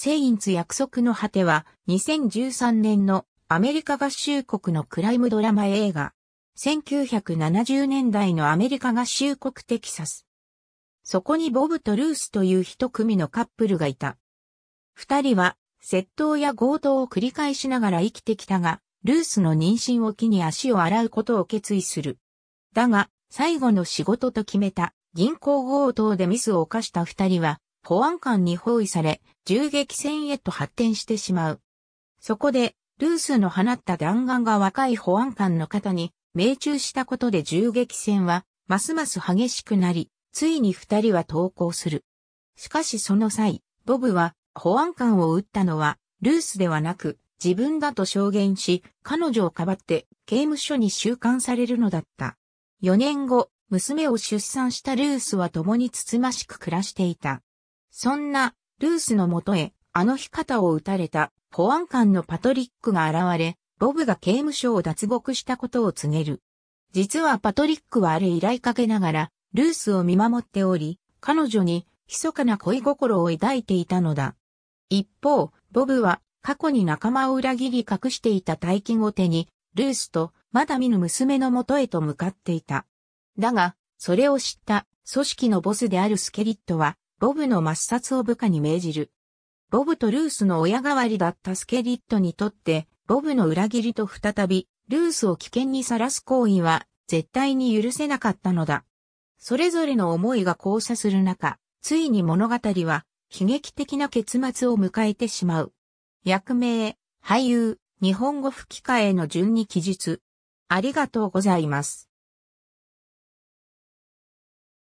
セインツ約束の果ては2013年のアメリカ合衆国のクライムドラマ映画。1970年代のアメリカ合衆国テキサス。そこにボブとルースという一組のカップルがいた。二人は窃盗や強盗を繰り返しながら生きてきたが、ルースの妊娠を機に足を洗うことを決意する。だが、最後の仕事と決めた銀行強盗でミスを犯した二人は、保安官に包囲され、銃撃戦へと発展してしまう。そこで、ルースの放った弾丸が若い保安官の方に命中したことで銃撃戦は、ますます激しくなり、ついに二人は投降する。しかしその際、ボブは、保安官を撃ったのは、ルースではなく、自分だと証言し、彼女をかばって刑務所に収監されるのだった。4年後、娘を出産したルースは共につつましく暮らしていた。そんな、ルースのもとへ、あの日肩を撃たれた、保安官のパトリックが現れ、ボブが刑務所を脱獄したことを告げる。実はパトリックはあれ依頼かけながら、ルースを見守っており、彼女に、密かな恋心を抱いていたのだ。一方、ボブは、過去に仲間を裏切り隠していた大金を手に、ルースと、まだ見ぬ娘のもとへと向かっていた。だが、それを知った、組織のボスであるスケリットは、ロブの抹殺を部下に命じる。ロブとルースの親代わりだったスケリットにとって、ロブの裏切りと再び、ルースを危険にさらす行為は、絶対に許せなかったのだ。それぞれの思いが交差する中、ついに物語は、悲劇的な結末を迎えてしまう。役名、俳優、日本語吹き替えの順に記述。ありがとうございます。